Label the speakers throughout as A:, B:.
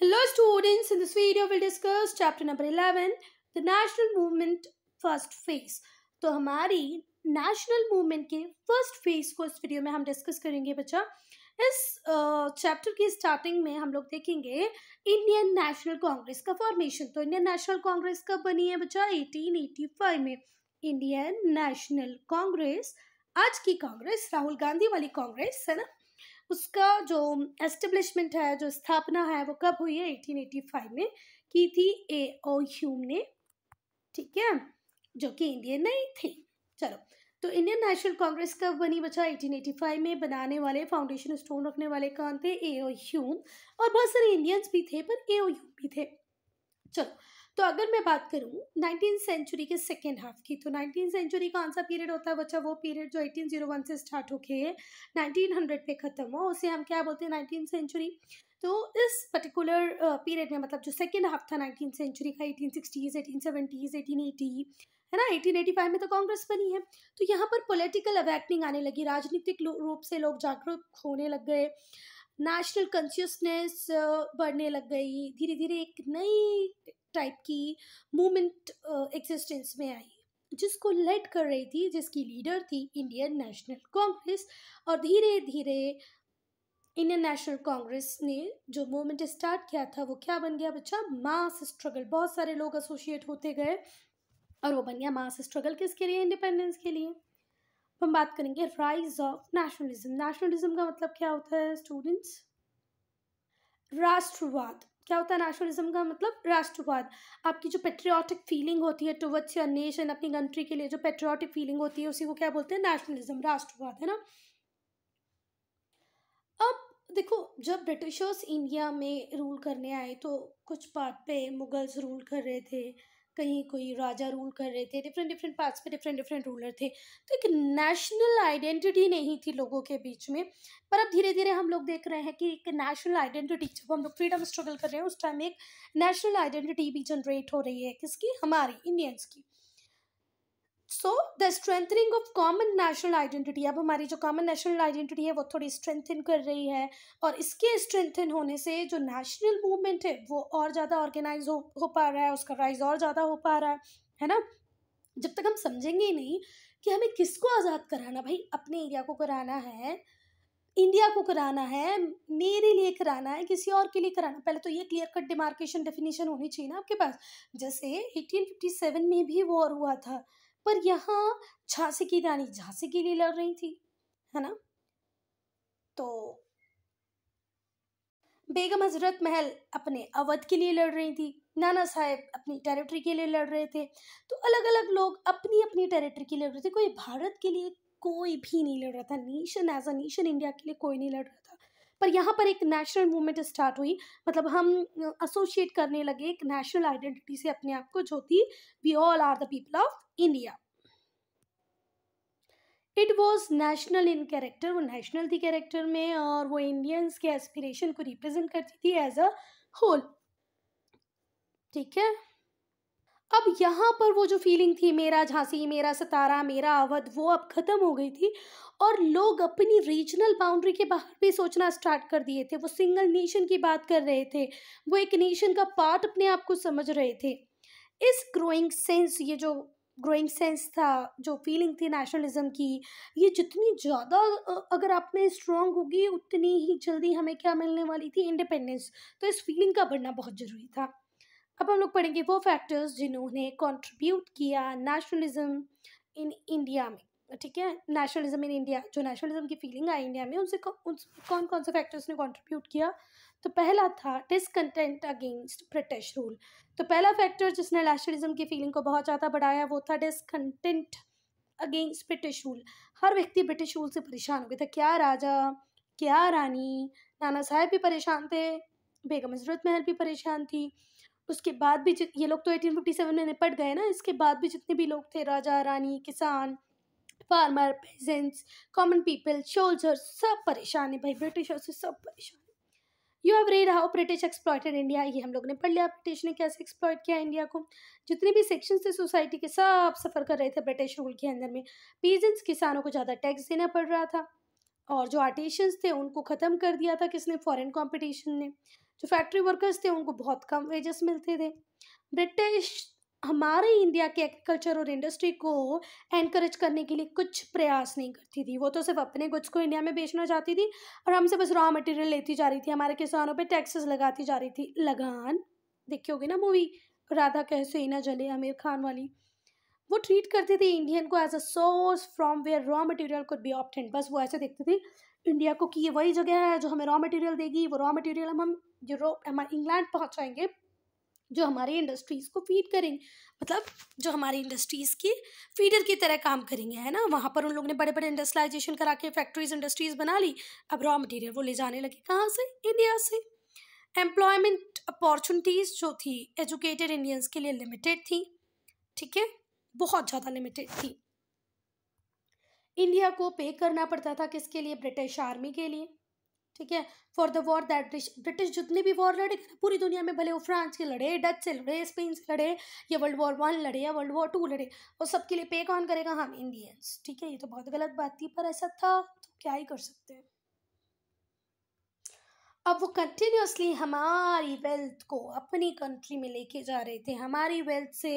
A: Hello students, in this video we'll discuss chapter number 11, the national movement first phase. तो हमारी national movement के first phase को इस video में हम डिस्कस करेंगे बच्चा इस चैप्टर uh, की स्टार्टिंग में हम लोग देखेंगे इंडियन नेशनल कांग्रेस का फॉर्मेशन तो इंडियन नेशनल कांग्रेस कब बनी है बच्चा 1885 में इंडियन नेशनल कांग्रेस आज की कांग्रेस राहुल गांधी वाली कांग्रेस है ना उसका जो एस्टेब्लिशमेंट है जो स्थापना है वो कब हुई है 1885 में की थी ए ओ ह्यूम ने ठीक है जो कि इंडियन नहीं थे चलो तो इंडियन नेशनल कांग्रेस कब बनी बचा 1885 में बनाने वाले फाउंडेशन स्टोन रखने वाले कौन थे ए ओ ह्यूम और बहुत सारे इंडियंस भी थे पर ए ओ ह्यूम भी थे चलो तो अगर मैं बात करूँ नाइनटीन सेंचुरी के सेकेंड हाफ की तो नाइनटीन सेंचुरी का सा पीरियड होता है बच्चा वो पीरियड जो एटीन जीरो वन से स्टार्ट होके नाइनटीन हंड्रेड पे ख़त्म हो उसे हम क्या बोलते हैं नाइनटीन सेंचुरी तो इस पर्टिकुलर पीरियड में मतलब जो सेकेंड हाफ था नाइनटीन सेंचुरी का eighteen sixties eighteen seventies eighteen eighty है ना एटीन एटी फाइव में तो कांग्रेस बनी है तो यहाँ पर पोलिटिकल अवैकनिंग आने लगी राजनीतिक रूप से लोग जागरूक होने लग गए नेशनल कॉन्शियसनेस बढ़ने लग गई धीरे धीरे एक नई टाइप की मूवमेंट एग्जिस्टेंस uh, में आई जिसको लेड कर रही थी जिसकी लीडर थी इंडियन नेशनल कांग्रेस और धीरे धीरे इंडियन नेशनल कांग्रेस ने जो मूवमेंट स्टार्ट किया था वो क्या बन गया बच्चा मास स्ट्रगल बहुत सारे लोग एसोसिएट होते गए और वो बन गया मास स्ट्रगल किसके लिए इंडिपेंडेंस के लिए हम बात करेंगे राइज ऑफ नेशनलिज्म नेशनलिज्म का मतलब क्या होता है स्टूडेंट्स राष्ट्रवाद क्या होता है नेशनलिज्म का मतलब राष्ट्रवाद आपकी जो पेट्रियाटिक फीलिंग होती है टुवर्ड्स योर नेशन अपनी कंट्री के लिए जो पेट्रियाटिक फीलिंग होती है उसी को क्या बोलते हैं नेशनलिज्म राष्ट्रवाद है ना अब देखो जब ब्रिटिशर्स इंडिया में रूल करने आए तो कुछ पार्ट पे मुगल्स रूल कर रहे थे कहीं कोई राजा रूल कर रहे थे डिफरेंट डिफरेंट पार्ट्स पे डिफरेंट डिफरेंट रूलर थे तो एक नेशनल आइडेंटिटी नहीं थी लोगों के बीच में पर अब धीरे धीरे हम लोग देख रहे हैं कि एक नेशनल आइडेंटिटी जब हम लोग फ्रीडम स्ट्रगल कर रहे हैं उस टाइम एक नेशनल आइडेंटिटी भी जनरेट हो रही है किसकी हमारी इंडियंस की also the strengthening of common national identity अब हमारी जो कॉमन नेशनल आइडेंटिटी है वो थोड़ी स्ट्रेंथन कर रही है और इसके स्ट्रेंथन होने से जो नेशनल मूवमेंट है वो और ज़्यादा ऑर्गेनाइज हो हो पा रहा है उसका राइज और ज़्यादा हो पा रहा है है ना जब तक हम समझेंगे ही नहीं कि हमें किसको आज़ाद कराना भाई अपने एरिया को कराना है इंडिया को कराना है मेरे लिए कराना है किसी और के लिए कराना पहले तो ये क्लियर कट डिमार्केशन डेफिनेशन होनी चाहिए ना आपके पास जैसे 1857 में भी वॉर हुआ था पर यहाँ झांसी की रानी झांसी के लिए लड़ रही थी है ना तो बेगम हजरत महल अपने अवध के लिए लड़ रही थी नाना साहेब अपनी टेरिटरी के लिए लड़ रहे थे तो अलग अलग लोग अपनी अपनी टेरिटरी के लिए लड़ रहे थे कोई भारत के लिए कोई भी नहीं लड़ रहा था nation as a nation India के लिए कोई नहीं लड़ रहा था पर यहाँ पर एक नेशनल मूवमेंट स्टार्ट हुई मतलब हम एसोशिएट करने लगे एक नेशनल आइडेंटिटी से अपने आप को जो थी we all are the people of India it was national in character वो नेशनल थी कैरेक्टर में और वो इंडियंस के एस्पिरेशन को रिप्रेजेंट करती थी एज अ होल ठीक है अब यहाँ पर वो जो फीलिंग थी मेरा झांसी मेरा सतारा मेरा अवध वो अब ख़त्म हो गई थी और लोग अपनी रीजनल बाउंड्री के बाहर भी सोचना स्टार्ट कर दिए थे वो सिंगल नेशन की बात कर रहे थे वो एक नेशन का पार्ट अपने आप को समझ रहे थे इस ग्रोइंग सेंस ये जो ग्रोइंग सेंस था जो फीलिंग थी नेशनलिज्म की ये जितनी ज़्यादा अगर आप में स्ट्रॉन्ग होगी उतनी ही जल्दी हमें क्या मिलने वाली थी इंडिपेंडेंस तो इस फीलिंग का बढ़ना बहुत ज़रूरी था अब हम लोग पढ़ेंगे वो फैक्टर्स जिन्होंने कंट्रीब्यूट किया नेशनलिज्म इन इंडिया में ठीक है नेशनलिज्म इन इंडिया जो नेशनलिज्म की फीलिंग आई इंडिया में उनसे कौ, कौन कौन से फैक्टर्स ने कंट्रीब्यूट किया तो पहला था डिसकंटेंट अगेंस्ट ब्रिटिश रूल तो पहला फैक्टर जिसने नेशनलिज्म की फीलिंग को बहुत ज़्यादा बढ़ाया वो था डिसकंटेंट अगेंस्ट ब्रिटिश रूल हर व्यक्ति ब्रिटिश रूल से परेशान हो गया था क्या राजा क्या रानी नाना साहेब भी परेशान थे बेगम हजरत महल भी परेशान थी उसके बाद भी ये लोग तो 1857 में निपट गए ना इसके बाद भी जितने भी लोग थे राजा रानी किसान farmer peasants common people soldier सब परेशान है भाई ब्रिटिशों से सब परेशान you have read how British exploited India ये हम लोग ने पढ़ लिया ब्रिटिश ने कैसे एक्सप्लॉयट किया इंडिया को जितने भी सेक्शन थे सोसाइटी के सब सफ़र कर रहे थे ब्रिटिश रूल के अंदर में पीजेंट्स किसानों को ज़्यादा टैक्स देना पड़ रहा था और जो आर्टिशंस थे उनको ख़त्म कर दिया था किसने फॉरेन कंपटीशन ने जो फैक्ट्री वर्कर्स थे उनको बहुत कम वेजेस मिलते थे ब्रिटिश हमारे इंडिया के एग्रीकल्चर और इंडस्ट्री को एनकरेज करने के लिए कुछ प्रयास नहीं करती थी वो तो सिर्फ अपने गुड्स को इंडिया में बेचना चाहती थी और हमसे बस रॉ मटेरियल लेती जा रही थी हमारे किसानों पे टैक्सेस लगाती जा रही थी लगान देखी होगी ना मूवी राधा कैसे ना जले आमिर खान वाली वो ट्रीट करते थे इंडियन को as a source from where raw material could be obtained बस वो ऐसे देखते थे इंडिया को कि ये वही जगह है जो हमें रॉ मटेरियल देगी वो रॉ मटेरियल हम हम यूरोप हमारे इंग्लैंड पहुँचाएंगे जो हमारी इंडस्ट्रीज़ को फीड करेंगे मतलब जो हमारी इंडस्ट्रीज़ की फीडर की तरह काम करेंगे है ना वहाँ पर उन लोगों ने बड़े बड़े इंडस्ट्रलाइजेशन करा के फैक्ट्रीज इंडस्ट्रीज़ बना ली अब रॉ मटेरियल वो ले जाने लगे कहाँ से इंडिया से एम्प्लॉयमेंट अपॉर्चुनिटीज़ जो थी एजुकेटेड इंडियंस के लिए लिमिटेड थी ठीक है बहुत ज़्यादा लिमिटेड थी इंडिया को पे करना पड़ता था किसके लिए ब्रिटिश आर्मी के लिए ठीक है for the war that British जितने भी वॉर लड़े पूरी दुनिया में भले वो फ्रांस के लड़े डच से लड़े स्पेन से लड़े या वर्ल्ड वॉर वन लड़े या वर्ल्ड वॉर टू लड़े वो सबके लिए पे कौन करेगा हम हाँ, इंडियंस ठीक है ये तो बहुत गलत बात थी पर ऐसा था तो क्या ही कर सकते हैं अब वो कंटिन्यूसली हमारी वेल्थ को अपनी कंट्री में लेके जा रहे थे हमारी वेल्थ से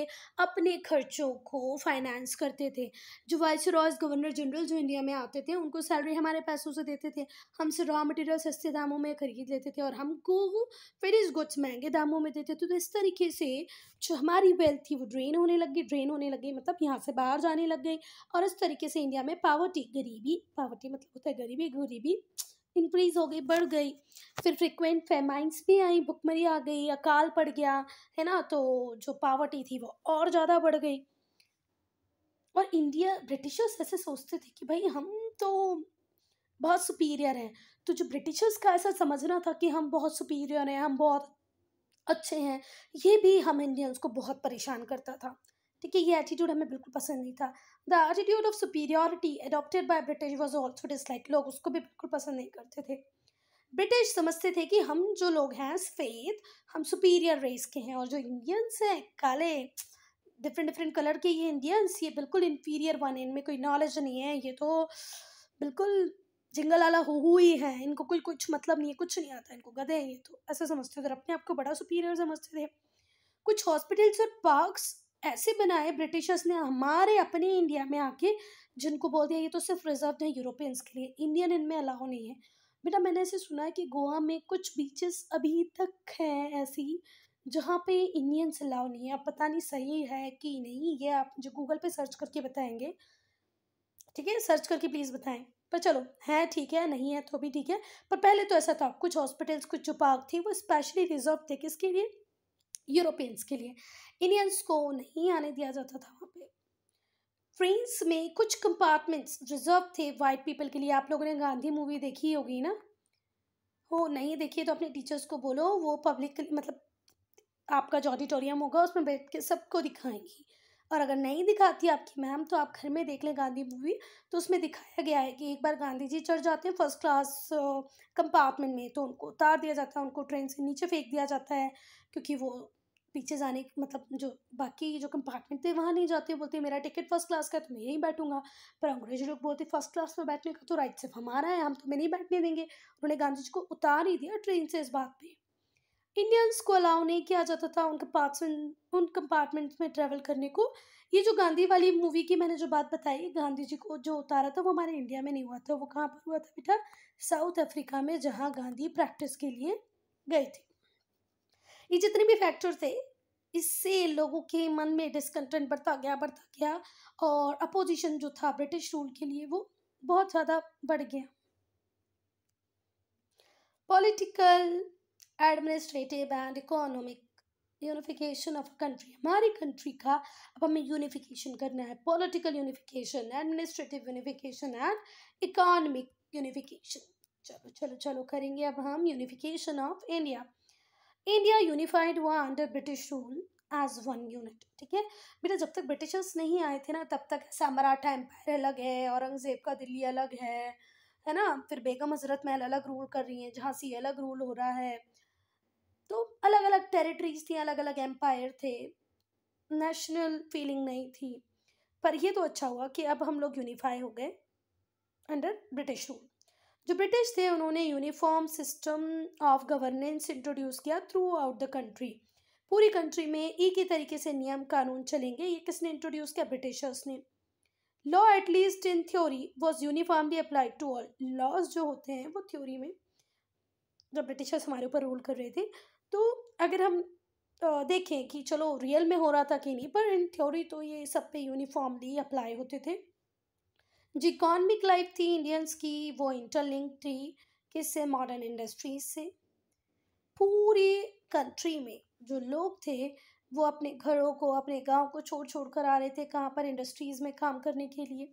A: अपने खर्चों को फाइनेंस करते थे जो वाइस रॉयस गवर्नर जनरल जो इंडिया में आते थे उनको सैलरी हमारे पैसों से देते थे हमसे रॉ मटेरियल सस्ते दामों में ख़रीद लेते थे और हमको फिनिश गुड्स महंगे दामों में देते थे तो इस तरीके से जो हमारी वेल्थ थी वो ड्रेन होने लग गई ड्रेन होने लग गई मतलब यहाँ से बाहर जाने लग गई और इस तरीके से इंडिया में पावर्टी गरीबी पावर्टी मतलब होता है गरीबी गरीबी इंक्रीज़ हो गई बढ़ गई फिर फ्रिक्वेंट फेमाइंस भी आई भुखमरी आ गई अकाल पड़ गया है ना तो जो पावर्टी थी वो और ज़्यादा बढ़ गई और इंडिया ब्रिटिशर्स ऐसे सोचते थे कि भाई हम तो बहुत सुपीरियर हैं तो जो ब्रिटिशर्स का ऐसा समझना था कि हम बहुत सुपीरियर हैं हम बहुत अच्छे हैं ये भी हम इंडियंस को बहुत परेशान करता था ठीक है ये एटीट्यूड हमें बिल्कुल पसंद नहीं था the attitude of superiority adopted by British was also dislike लोग उसको भी बिल्कुल पसंद नहीं करते थे ब्रिटिश समझते थे कि हम जो लोग हैं सफ़ेद हम सुपीरियर रेस के हैं और जो इंडियंस हैं काले डिफरेंट डिफरेंट कलर के ये इंडियंस ये बिल्कुल इन्फीरियर वन है इनमें कोई नॉलेज नहीं है ये तो बिल्कुल जिंगल आला हो ही है इनको कोई कुछ मतलब नहीं है कुछ नहीं आता इनको गधे हैं ये तो ऐसा समझते थे अपने आप को बड़ा सुपीरियर समझते थे कुछ हॉस्पिटल्स और पार्कस ऐसे बनाए ब्रिटिशर्स ने हमारे अपने इंडिया में आके जिनको बोल दिया ये तो सिर्फ रिजर्व है यूरोपियंस के लिए इंडियन इनमें अलाउ नहीं है बेटा मैंने ऐसे सुना है कि गोवा में कुछ बीचेस अभी तक हैं ऐसी जहाँ पे इंडियंस अलाउ नहीं है अब पता नहीं सही है कि नहीं ये आप जो गूगल पे सर्च करके बताएंगे ठीक है सर्च करके प्लीज़ बताएं पर चलो है ठीक है नहीं है तो भी ठीक है पर पहले तो ऐसा था कुछ हॉस्पिटल्स कुछ जो पार्क थे वो स्पेशली रिजर्व थे किसके लिए यूरोपियंस के लिए इंडियंस को नहीं आने दिया जाता था वहाँ पे ट्रेन्स में कुछ कंपार्टमेंट्स रिजर्व थे वाइट पीपल के लिए आप लोगों ने गांधी मूवी देखी होगी ना हो नहीं देखिए तो अपने टीचर्स को बोलो वो पब्लिक मतलब आपका जो ऑडिटोरियम होगा उसमें बैठ के सबको दिखाएंगी और अगर नहीं दिखाती आपकी मैम तो आप घर में देख लें गांधी मूवी तो उसमें दिखाया गया है कि एक बार गांधी जी चढ़ जाते हैं फर्स्ट क्लास कंपार्टमेंट में तो उनको उतार दिया जाता है उनको ट्रेन से नीचे फेंक दिया जाता है क्योंकि वो पीछे जाने मतलब जो बाकी जो कंपार्टमेंट थे वहाँ नहीं जाते बोलते मेरा टिकट फर्स्ट क्लास का तो मैं यहीं बैठूंगा पर अंग्रेजी लोग बोलते फर्स्ट क्लास में बैठने का तो राइट सिर्फ हमारा है हम तुम्हें नहीं बैठने देंगे उन्होंने गांधी जी को उतार ही दिया ट्रेन से इस बात में इंडियंस को अलाउ नहीं किया जाता था उन कंपार्टमेंट उन कंपार्टमेंट्स में ट्रैवल करने को ये जो गांधी वाली मूवी की मैंने जो बात बताई गांधी जी को जो उतारा था वो हमारे इंडिया में नहीं हुआ था वो कहाँ पर हुआ था बेटा साउथ अफ्रीका में जहाँ गांधी प्रैक्टिस के लिए गए थे ये जितने भी फैक्टर थे इससे लोगों के मन में डिसकंटेंट बढ़ता गया बढ़ता गया और अपोजिशन जो था ब्रिटिश रूल के लिए वो बहुत ज़्यादा बढ़ गया political administrative and economic unification of country हमारी कंट्री का अब हमें यूनिफिकेशन करना है political unification administrative unification and economic unification चलो चलो चलो करेंगे अब हम unification of India India unified हुआ under British rule as one unit ठीक है बेटा जब तक ब्रिटिशर्स नहीं आए थे ना तब तक ऐसा मराठा एम्पायर अलग है औरंगजेब का दिल्ली अलग है है ना फिर बेगम हजरत महल अलग रूल कर रही हैं झांसी अलग रूल हो रहा है तो अलग अलग टेरिटरीज थी अलग अलग एम्पायर थे नेशनल फीलिंग नहीं थी पर यह तो अच्छा हुआ कि अब हम लोग यूनिफाई हो गए अंडर ब्रिटिश रूल जो ब्रिटिश थे उन्होंने uniform system of governance introduce किया थ्रू आउट द कंट्री पूरी कंट्री में एक ही तरीके से नियम कानून चलेंगे ये किसने इंट्रोड्यूस किया ब्रिटिशर्स ने law at least in theory was uniformly applied to all laws जो होते हैं वो थ्योरी में जब ब्रिटिशर्स हमारे ऊपर रूल कर रहे थे तो अगर हम देखें कि चलो रियल में हो रहा था कि नहीं पर इन थ्योरी तो ये सब पे यूनिफॉर्मली अप्लाई होते थे जो इकॉनमिक लाइफ थी इंडियंस की वो इंटरलिंक थी किससे मॉडर्न इंडस्ट्रीज से पूरे कंट्री में जो लोग थे वो अपने घरों को अपने गांव को छोड़ छोड़ कर आ रहे थे कहाँ पर इंडस्ट्रीज़ में काम करने के लिए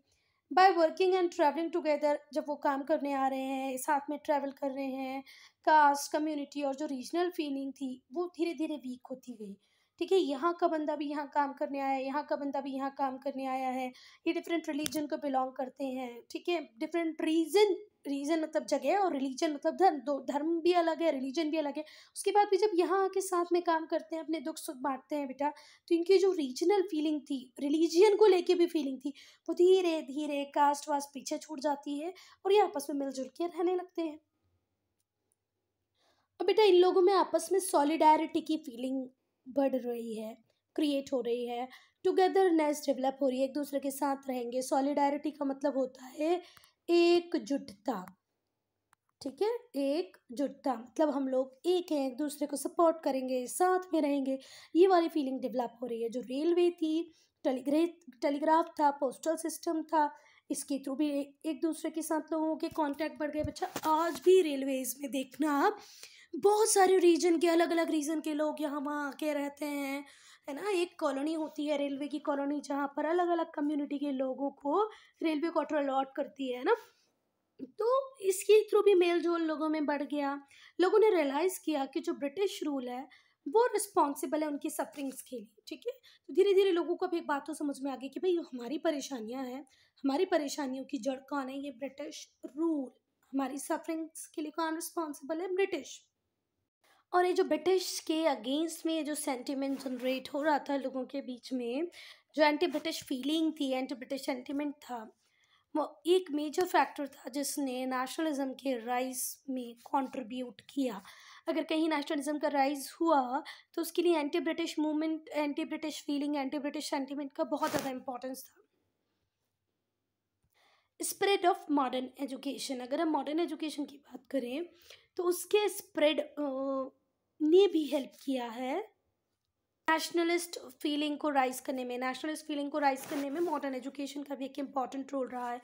A: by working and travelling together जब वो काम करने आ रहे हैं साथ में ट्रैवल कर रहे हैं कास्ट कम्युनिटी और जो रीजनल फीलिंग थी वो धीरे धीरे वीक होती गई ठीक है यहाँ का बंदा भी यहाँ काम करने आया है यहाँ का बंदा भी यहाँ काम करने आया है ये डिफरेंट रिलीजन को बिलोंग करते हैं ठीक है डिफरेंट रीजन रीजन मतलब जगह और रिलीजन मतलब धर्म दो धर्म भी अलग है रिलीजन भी अलग है उसके बाद भी जब यहाँ आके साथ में काम करते हैं अपने दुख सुख बांटते हैं बेटा तो इनकी जो रीजनल फीलिंग थी रिलीजियन को लेके भी फीलिंग थी वो धीरे धीरे कास्ट वास्ट पीछे छूट जाती है और ये आपस में मिलजुल के रहने लगते हैं अब बेटा इन लोगों में आपस में सॉलिडारिटी की फीलिंग बढ़ रही है क्रिएट हो रही है टुगेदरनेस डेवलप हो रही है एक दूसरे के साथ रहेंगे सॉलिडारिटी का मतलब होता है एकजुटता ठीक है एकजुटता मतलब हम लोग एक हैं एक दूसरे को सपोर्ट करेंगे साथ में रहेंगे ये वाली फीलिंग डेवलप हो रही है जो रेलवे थी टेलीग्रे टेलीग्राफ था पोस्टल सिस्टम था इसके थ्रू भी एक दूसरे के साथ लोगों के कांटेक्ट बढ़ गए बच्चा आज भी रेलवेज में देखना आप बहुत सारे रीजन के अलग अलग रीजन के लोग यहाँ वहाँ आके रहते हैं है ना एक कॉलोनी होती है रेलवे की कॉलोनी जहाँ पर अलग अलग कम्युनिटी के लोगों को रेलवे क्वार्टर अलॉट करती है ना तो इसके थ्रू भी मेल जोल लोगों में बढ़ गया लोगों ने रियलाइज़ किया कि जो ब्रिटिश रूल है वो रिस्पॉन्सिबल है उनकी सफरिंग्स के लिए ठीक है तो धीरे धीरे लोगों को अभी एक बात तो समझ में आ गई कि भाई हमारी परेशानियाँ हैं हमारी परेशानियों की जड़ कौन है ये ब्रिटिश रूल हमारी सफरिंग्स के लिए कौन रिस्पॉन्सिबल है ब्रिटिश और ये जो ब्रिटिश के अगेंस्ट में जो सेंटिमेंट जनरेट हो रहा था लोगों के बीच में जो एंटी ब्रिटिश फीलिंग थी एंटी ब्रिटिश सेंटिमेंट था वो एक मेजर फैक्टर था जिसने नेशनलिज्म के राइज में कंट्रीब्यूट किया अगर कहीं नेशनलिज्म का राइज हुआ तो उसके लिए anti British movement anti British feeling anti British sentiment का बहुत ज़्यादा इम्पोर्टेंस था स्प्रेड ऑफ मॉडर्न एजुकेशन अगर हम मॉडर्न एजुकेशन की बात करें तो उसके स्प्रेड ने भी हेल्प किया है नेशनलिस्ट फीलिंग को राइज करने में नेशनलिस्ट फीलिंग को राइज करने में मॉडर्न एजुकेशन का भी एक इम्पॉर्टेंट रोल रहा है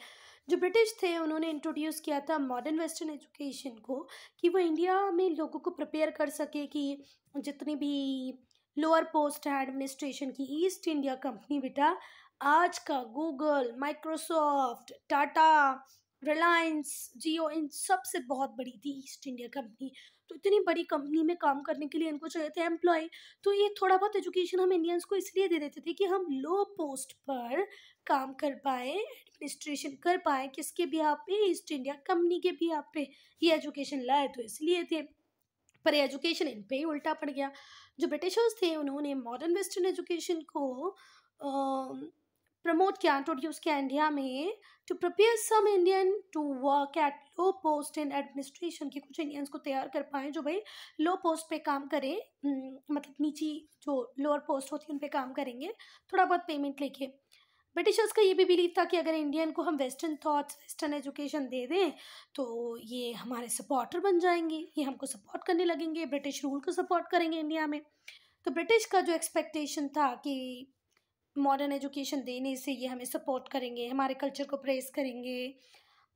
A: जो ब्रिटिश थे उन्होंने इंट्रोड्यूस किया था मॉडर्न वेस्टर्न एजुकेशन को कि वो इंडिया में लोगों को प्रिपेयर कर सके कि जितनी भी लोअर पोस्ट है एडमिनिस्ट्रेशन की ईस्ट इंडिया कंपनी बेटा आज का गूगल माइक्रोसॉफ्ट टाटा रिलायंस जियो इन सबसे बहुत बड़ी थी ईस्ट इंडिया कंपनी तो इतनी बड़ी कंपनी में काम करने के लिए इनको चाहिए थे एम्प्लॉय तो ये थोड़ा बहुत एजुकेशन हम इंडियंस को इसलिए दे देते थे कि हम लो पोस्ट पर काम कर पाए एडमिनिस्ट्रेशन कर पाए किसके भी आप पे ईस्ट इंडिया कंपनी के भी आप पे ये एजुकेशन लाए तो इसलिए थे पर एजुकेशन इन पे ही उल्टा पड़ गया जो ब्रिटिशर्स थे उन्होंने मॉडर्न वेस्टर्न एजुकेशन को प्रमोट किया इंट्रोड्यूस किया इंडिया में to prepare some Indian to work at low post in administration की कुछ इंडियंस को तैयार कर पाएँ जो भाई लो पोस्ट पे काम करें मतलब नीची जो लोअर पोस्ट होती है उन पर काम करेंगे थोड़ा बहुत पेमेंट लेके ब्रिटिशर्स का ये भी बिलीव था कि अगर इंडियन को हम वेस्टर्न थाट्स वेस्टर्न एजुकेशन दे दें तो ये हमारे सपोर्टर बन जाएंगे ये हमको सपोर्ट करने लगेंगे ब्रिटिश रूल को सपोर्ट करेंगे इंडिया में तो ब्रिटिश का जो एक्सपेक्टेशन था कि मॉडर्न एजुकेशन देने से ये हमें सपोर्ट करेंगे हमारे कल्चर को प्रेस करेंगे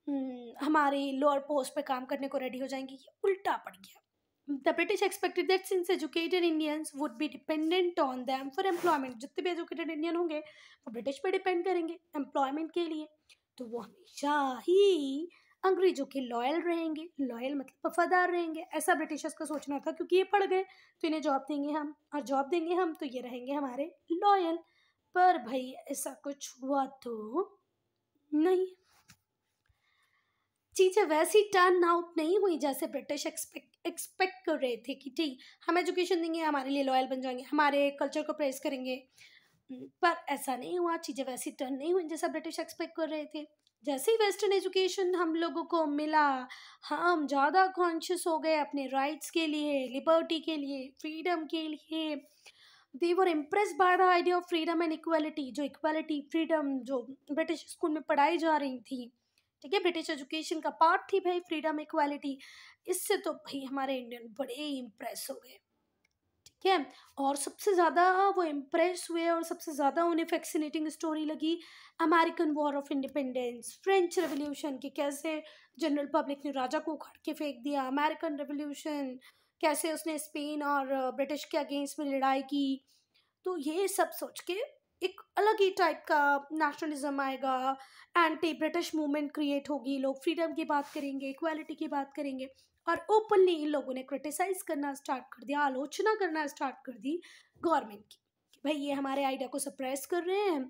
A: हम्म, हमारे लोअर पोस्ट पे काम करने को रेडी हो जाएंगे ये उल्टा पड़ गया the British expected that since educated Indians would be dependent on them for employment जितने भी एजुकेटेड इंडियन होंगे वो ब्रिटिश पे डिपेंड करेंगे एम्प्लॉयमेंट के लिए तो वो हमेशा ही अंग्रेजों के लॉयल रहेंगे लॉयल मतलब वफादार रहेंगे ऐसा ब्रिटिशर्स का सोचना था क्योंकि ये पढ़ गए तो इन्हें जॉब देंगे हम और जॉब देंगे हम तो ये रहेंगे हमारे लॉयल पर भाई ऐसा कुछ हुआ तो नहीं चीज़ें वैसी टर्न आउट नहीं हुई जैसे ब्रिटिश एक्सपेक्ट एक्सपेक्ट कर रहे थे कि ठीक हम एजुकेशन देंगे हमारे लिए लॉयल बन जाएंगे हमारे कल्चर को प्रेस करेंगे हम्म, पर ऐसा नहीं हुआ चीज़ें वैसी टर्न नहीं हुई जैसा ब्रिटिश एक्सपेक्ट कर रहे थे जैसे ही वेस्टर्न एजुकेशन हम लोगों को मिला हम ज़्यादा कॉन्शियस हो गए अपने राइट्स के लिए लिबर्टी के लिए फ्रीडम के लिए they were impress by the idea of freedom and equality जो इक्वालिटी फ्रीडम जो ब्रिटिश स्कूल में पढ़ाई जा रही थी ठीक है ब्रिटिश एजुकेशन का पार्ट थी भाई फ्रीडम इक्वालिटी इससे तो भाई हमारे इंडियन बड़े ही इम्प्रेस हो गए ठीक है और सबसे ज़्यादा वो इम्प्रेस हुए और सबसे ज़्यादा उन्हें फैक्सीनेटिंग स्टोरी लगी American war of independence French revolution के कैसे जनरल पब्लिक ने राजा को उखाड़ के फेंक दिया अमेरिकन रेवोल्यूशन कैसे उसने स्पेन और ब्रिटिश के अगेंस्ट में लड़ाई की तो ये सब सोच के एक अलग ही टाइप का नेशनलिज्म आएगा एंटी ब्रिटिश मूवमेंट क्रिएट होगी लोग फ्रीडम की बात करेंगे इक्वालिटी की बात करेंगे और ओपनली इन लोगों ने क्रिटिसाइज करना स्टार्ट कर दिया आलोचना करना स्टार्ट कर दी गवर्नमेंट की कि भाई ये हमारे आइडिया को सप्रेस कर रहे हैं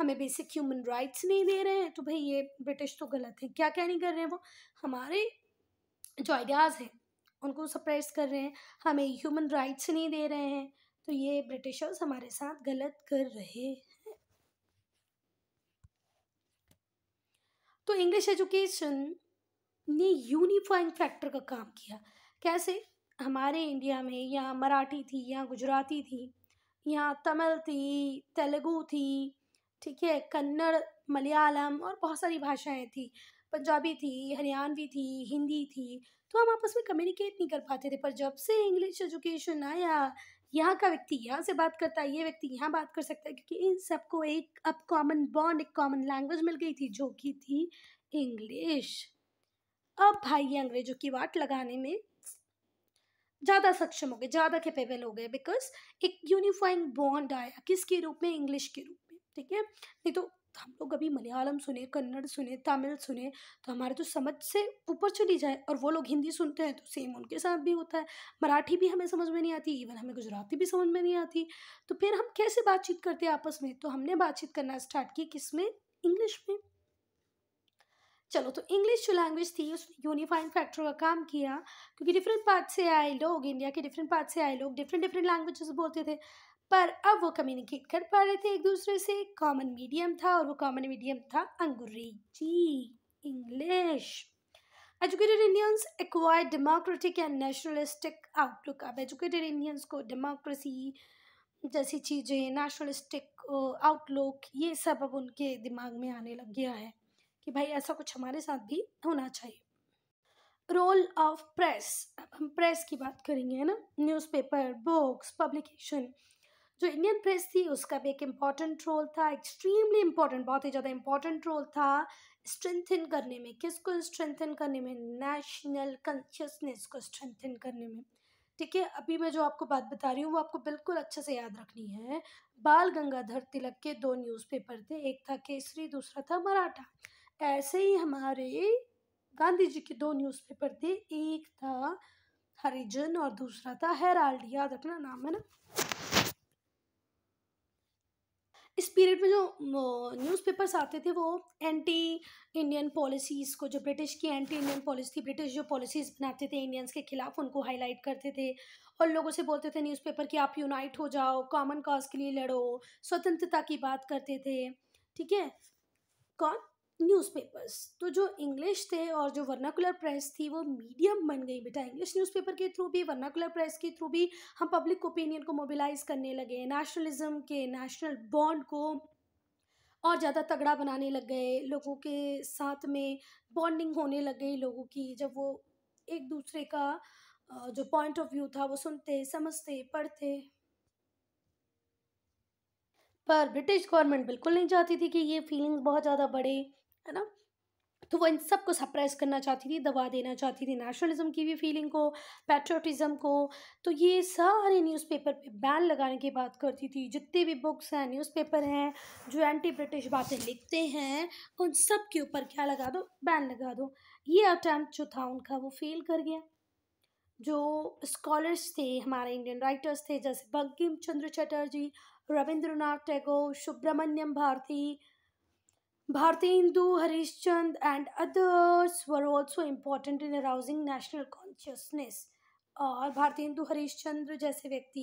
A: हमें बेसिक ह्यूमन राइट्स नहीं दे रहे हैं तो भाई ये ब्रिटिश तो गलत है क्या क्या नहीं कर रहे हैं वो हमारे जो आइडियाज़ हैं उनको सप्रेस कर रहे हैं हमें ह्यूमन राइट्स नहीं दे रहे हैं तो ये ब्रिटिशर्स हमारे साथ गलत कर रहे हैं तो इंग्लिश एजुकेशन ने यूनिफाइंग फैक्टर का काम किया कैसे हमारे इंडिया में यहाँ मराठी थी यहाँ गुजराती थी यहाँ तमिल थी तेलुगु थी ठीक है कन्नड़ मलयालम और बहुत सारी भाषाएं थी पंजाबी थी हरियाणवी थी हिंदी थी तो हम आपस में कम्युनिकेट नहीं कर पाते थे पर जब से इंग्लिश एजुकेशन आया यहाँ का व्यक्ति यहाँ से बात करता है ये व्यक्ति यहाँ बात कर सकता है क्योंकि इन सबको एक अब कॉमन बॉन्ड एक कॉमन लैंग्वेज मिल गई थी जो कि थी इंग्लिश अब भाई ये अंग्रेजों की वाट लगाने में ज़्यादा सक्षम हो गए ज़्यादा कैपेबल हो गए बिकॉज एक यूनिफाइंग बॉन्ड आया किसके रूप में इंग्लिश के रूप में ठीक है नहीं तो तो हम लोग अभी मलयालम सुने कन्नड़ सुने तमिल सुने तो हमारे तो समझ से ऊपर चली जाए और वो लोग हिंदी सुनते हैं तो सेम उनके साथ भी होता है मराठी भी हमें समझ में नहीं आती इवन हमें गुजराती भी समझ में नहीं आती तो फिर हम कैसे बातचीत करते हैं आपस में तो हमने बातचीत करना स्टार्ट की किस में इंग्लिश में चलो तो इंग्लिश जो लैंग्वेज थी उसने यूनिफाइंग फैक्टर का काम किया क्योंकि डिफरेंट पार्ट से आए लोग इंडिया के डिफरेंट पार्ट से आए लोग डिफरेंट डिफरेंट लैंग्वेजेस बोलते थे पर अब वो कम्युनिकेट कर पा रहे थे एक दूसरे से कॉमन मीडियम था और वो कॉमन मीडियम था अंग्रेजी English educated Indians acquire democratic and nationalistic outlook अब एजुकेटेड इंडियंस को डेमोक्रेसी जैसी चीज़ें नेशनलिस्टिक आउटलुक ये सब अब उनके दिमाग में आने लग गया है कि भाई ऐसा कुछ हमारे साथ भी होना चाहिए रोल ऑफ प्रेस अब हम प्रेस की बात करेंगे है ना न्यूज़पेपर बुक्स पब्लिकेशन जो इंडियन प्रेस थी उसका भी एक इम्पॉर्टेंट रोल था एक्सट्रीमली इम्पॉर्टेंट बहुत ही ज़्यादा इम्पॉर्टेंट रोल था स्ट्रेंथन करने में किसको स्ट्रेंथन करने में नेशनल कॉन्शियसनेस को स्ट्रेंथन करने में ठीक है अभी मैं जो आपको बात बता रही हूँ वो आपको बिल्कुल अच्छे से याद रखनी है बाल गंगाधर तिलक के दो न्यूज़पेपर थे एक था केसरी दूसरा था मराठा ऐसे ही हमारे गांधी जी के दो न्यूज़पेपर थे एक था हरिजन और दूसरा था हेराल्ड याद रखना नाम है ना इस पीरियड में जो न्यूज़पेपर्स आते थे वो एंटी इंडियन पॉलिसीज़ को जो ब्रिटिश की एंटी इंडियन पॉलिसी थी ब्रिटिश जो पॉलिसीज़ बनाते थे इंडियंस के ख़िलाफ़ उनको हाईलाइट करते थे और लोगों से बोलते थे न्यूज़पेपर कि आप यूनाइट हो जाओ कॉमन कॉज के लिए लड़ो स्वतंत्रता की बात करते थे ठीक है कौन न्यूज़पेपर्स तो जो इंग्लिश थे और जो वर्नाकुलर प्रेस थी वो मीडियम बन गई बेटा इंग्लिश न्यूज़पेपर के थ्रू भी वर्नाकुलर प्रेस के थ्रू भी हम पब्लिक ओपिनियन को मोबिलाइज करने लगे नेशनलिज्म के नेशनल बॉन्ड को और ज़्यादा तगड़ा बनाने लग गए लोगों के साथ में बॉन्डिंग होने लग गई लोगों की जब वो एक दूसरे का जो पॉइंट ऑफ व्यू था वो सुनते समझते पढ़ते पर ब्रिटिश गवर्नमेंट बिल्कुल नहीं चाहती थी कि ये फीलिंग्स बहुत ज़्यादा बढ़े है ना तो वो इन सब को सप्रेस करना चाहती थी दबा देना चाहती थी नेशनलिज्म की भी फीलिंग को पैट्रोटिज़म को तो ये सारे न्यूज़पेपर पे बैन लगाने की बात करती थी जितने भी बुक्स हैं न्यूज़पेपर हैं जो एंटी ब्रिटिश बातें लिखते हैं उन सब के ऊपर क्या लगा दो बैन लगा दो ये अटैम्प्ट जो था उनका वो फेल कर गया जो स्कॉलर्स थे हमारे इंडियन राइटर्स थे जैसे बंकिम चंद्र Chatterjee Rabindranath Tagore Subramaniam Bharti Bhartendu, Harishchand, and others were also important in arousing national consciousness. और भारतेंदु हरिश्चंद्र जैसे व्यक्ति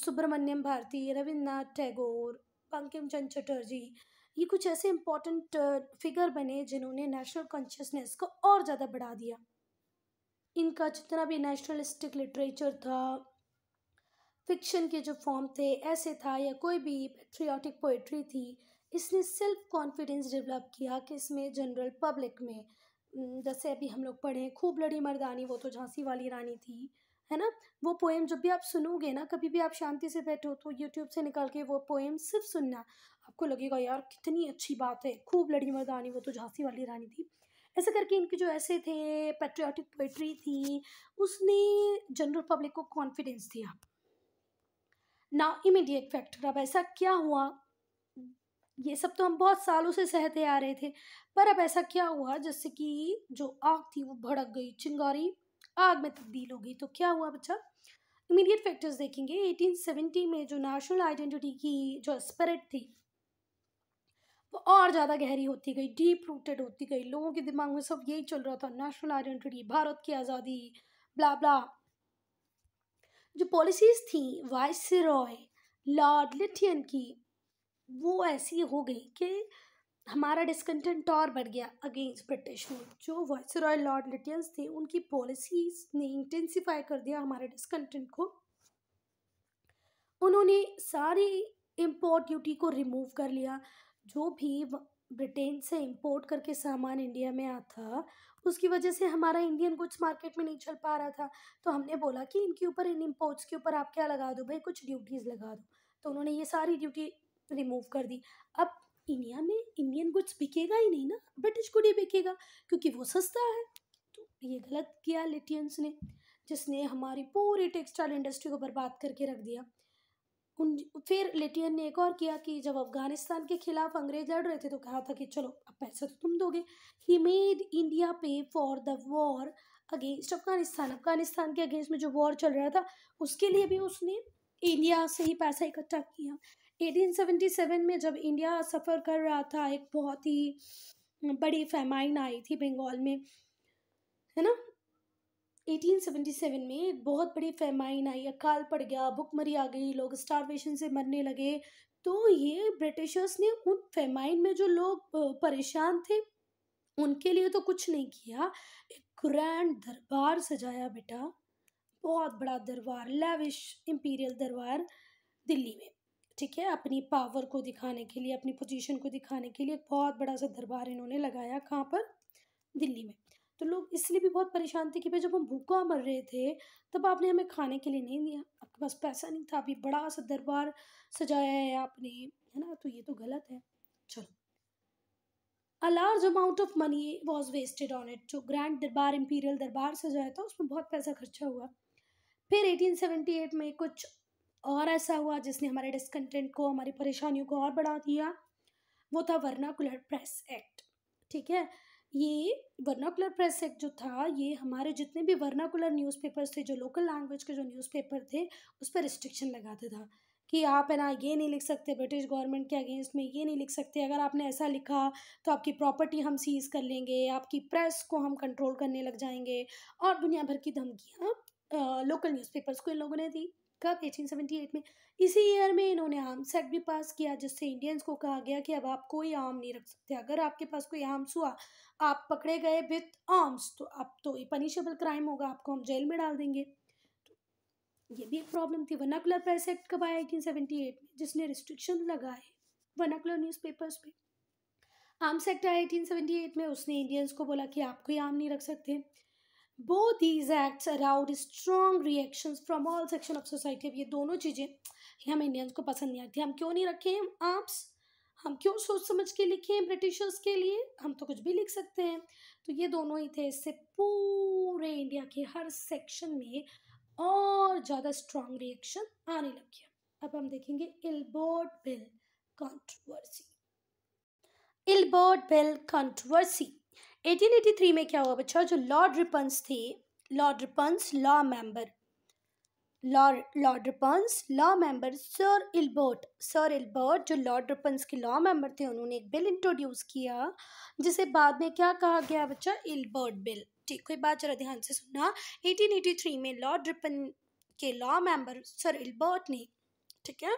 A: सुब्रमण्यम भारती रविन्द्रनाथ टैगोर बंकिम चंद चटर्जी ये कुछ ऐसे इम्पोर्टेंट फिगर बने जिन्होंने नेशनल कॉन्शियसनेस को और ज़्यादा बढ़ा दिया इनका जितना भी नेशनलिस्टिक लिटरेचर था फिक्शन के जो फॉर्म थे ऐसे था या कोई भी पेट्रियाटिक पोइट्री थी इसने सेल्फ कॉन्फिडेंस डेवलप किया कि इसमें जनरल पब्लिक में जैसे अभी हम लोग पढ़े खूब लड़ी मर्दानी वो तो झांसी वाली रानी थी है ना वो पोएम जब भी आप सुनोगे ना कभी भी आप शांति से बैठो तो यूट्यूब से निकाल के वो पोएम सिर्फ सुनना आपको लगेगा यार कितनी अच्छी बात है खूब लड़ी मर्दानी वो तो झांसी वाली रानी थी ऐसे करके इनके जो ऐसे थे पेट्रियाटिक पोइट्री थी उसने जनरल पब्लिक को कॉन्फिडेंस दिया ना इमीडिएट फैक्टर अब ऐसा क्या हुआ ये सब तो हम बहुत सालों से सहते आ रहे थे पर अब ऐसा क्या हुआ जैसे कि जो आग थी वो भड़क गई चिंगारी आग में तब्दील हो गई तो क्या हुआ बच्चा इमीडिएट फैक्टर्स देखेंगे 1870 में जो नेशनल आइडेंटिटी की जो स्पिरिट थी वो और ज़्यादा गहरी होती गई डीप रूटेड होती गई लोगों के दिमाग में सब यही चल रहा था नेशनल आइडेंटिटी भारत की आज़ादी ब्ला ब्ला जो पॉलिसीज़ थी वाइस रॉय लॉर्ड लिटियन की वो ऐसी हो गई कि हमारा डिसकंटेंट और बढ़ गया अगेंस्ट ब्रिटिश में जो वाइस रॉय लॉर्ड लिटियंस थे उनकी पॉलिसीज ने इंटेंसीफाई कर दिया हमारे डिसकंटेंट को उन्होंने सारी इम्पोर्ट ड्यूटी को रिमूव कर लिया जो भी ब्रिटेन से इम्पोर्ट करके सामान इंडिया में आता उसकी वजह से हमारा इंडियन गुड्स मार्केट में नहीं चल पा रहा था तो हमने बोला कि इनके ऊपर इन इम्पोर्ट्स के ऊपर आप क्या लगा दो भाई कुछ ड्यूटीज़ लगा दो तो उन्होंने ये सारी ड्यूटी रिमूव कर दी अब इंडिया में इंडियन गुड्स बिकेगा ही नहीं ना ब्रिटिश गुड ही बिकेगा क्योंकि वो सस्ता है तो ये गलत किया लिटियंस ने जिसने हमारी पूरी टेक्सटाइल इंडस्ट्री को बर्बाद करके रख दिया उन फिर लेटियन ने एक और किया कि जब अफगानिस्तान के खिलाफ अंग्रेज लड़ रहे थे तो कहा था कि चलो अब पैसा तो तुम दोगे ही made India pay for the war against Afghanistan Afghanistan के अगेंस्ट में जो वॉर चल रहा था उसके लिए भी उसने इंडिया से ही पैसा इकट्ठा किया 1877 में जब इंडिया सफ़र कर रहा था एक बहुत ही बड़ी फैमाइन आई थी बंगाल में है ना 1877 में बहुत बड़ी फेमाइन आई अकाल पड़ गया भुखमरी आ गई लोग स्टारवेशन से मरने लगे तो ये ब्रिटिशर्स ने उन फेमाइन में जो लोग परेशान थे उनके लिए तो कुछ नहीं किया एक ग्रैंड दरबार सजाया बेटा बहुत बड़ा दरबार लेविश इम्पीरियल दरबार दिल्ली में ठीक है अपनी पावर को दिखाने के लिए अपनी पोजीशन को दिखाने के लिए बहुत बड़ा सा दरबार इन्होंने लगाया कहाँ पर दिल्ली में तो लोग इसलिए भी बहुत परेशान थे कि भाई जब हम भूखा मर रहे थे तब आपने हमें खाने के लिए नहीं दिया आपके पास पैसा नहीं था अभी बड़ा सा दरबार सजाया है आपने है ना तो ये तो गलत है चलो a large amount of money was wasted on it जो ग्रैंड दरबार इम्पीरियल दरबार सजाया था उसमें बहुत पैसा खर्चा हुआ फिर एटीन सेवेंटी एट में कुछ और ऐसा हुआ जिसने हमारे डिसकंटेंट को हमारी परेशानियों को और बढ़ा दिया वो था वर्नाकुलर प्रेस एक्ट ठीक है ये वर्नाकुलर प्रेस एक्ट जो था ये हमारे जितने भी वर्नाकुलर न्यूज़पेपर्स थे जो लोकल लैंग्वेज के जो न्यूज़पेपर थे उस पर रिस्ट्रिक्शन लगाते था कि आप है ना ये नहीं लिख सकते ब्रिटिश गवर्नमेंट के अगेंस्ट में ये नहीं लिख सकते अगर आपने ऐसा लिखा तो आपकी प्रॉपर्टी हम सीज़ कर लेंगे आपकी प्रेस को हम कंट्रोल करने लग जाएंगे और दुनिया भर की धमकियाँ लोकल न्यूज़पेपर्स को इन लोगों ने दी कब 1878 में इसी ईयर में इन्होंने आर्म्स एक्ट भी पास किया जिससे इंडियंस को कहा गया कि अब आप कोई आर्म नहीं रख सकते अगर आपके पास कोई आर्म्स हुआ आप पकड़े गए विथ आर्म्स तो आप तो ये पनिशेबल क्राइम होगा आपको हम जेल में डाल देंगे तो ये भी एक प्रॉब्लम थी वनाकुलर प्रेस एक्ट कब आया एटीन में जिसने रिस्ट्रिक्शन लगाए वनाकुलर न्यूज़ पेपर्स पे आर्म्स एक्ट आया एटीन में उसने इंडियंस को बोला कि आप कोई आर्म नहीं रख सकते both these acts aroused strong reactions from all section of society अब ये दोनों चीज़ें हम इंडियंस को पसंद नहीं आती हम क्यों नहीं रखे हैं आर्म्स हम क्यों सोच समझ के लिखे हैं ब्रिटिशर्स के लिए हम तो कुछ भी लिख सकते हैं तो ये दोनों ही थे इससे पूरे इंडिया के हर सेक्शन में और ज़्यादा स्ट्रॉन्ग रिएक्शन आने लग गया अब हम देखेंगे Ilbert bill controversy Ilbert bill controversy 1883 में क्या हुआ बच्चा जो लॉर्ड रिपन्स थे lord Ripon's law member lord Ripon's law member sir Ilbert sir Ilbert जो लॉर्ड रिपन्स के लॉ मेंबर थे उन्होंने एक बिल इंट्रोड्यूस किया जिसे बाद में क्या कहा गया बच्चा इल्बर्ट बिल ठीक कोई बात जरा ध्यान से सुनना 1883 में लॉर्ड रिपन के लॉ मेंबर सर इल्बर्ट ने ठीक है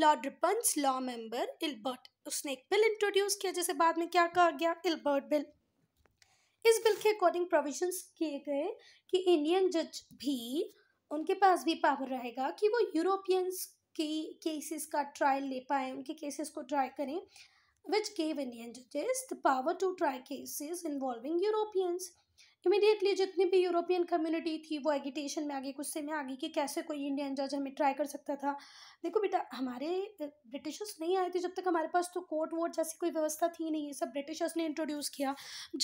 A: lord Ripon's law member Ilbert उसने एक बिल इंट्रोड्यूस किया जिसे बाद में क्या कहा गया इल्बर्ट बिल इस बिल के अकॉर्डिंग प्रोविजंस किए गए कि इंडियन जज भी उनके पास भी पावर रहेगा कि वो यूरोपियंस की केसेस का ट्रायल ले पाए उनके केसेस को ट्राई करें विच गेव इंडियन जजेस the power to try cases involving Europeans immediately जितनी भी यूरोपियन कम्युनिटी थी वो एगिटेशन में आ गई गुस्से में आ गई कि कैसे कोई इंडियन जज हमें ट्राई कर सकता था देखो बेटा हमारे ब्रिटिशर्स नहीं आए थे जब तक हमारे पास तो कोर्ट वोट जैसी कोई व्यवस्था थी नहीं ये सब ब्रिटिशर्स ने इंट्रोड्यूस किया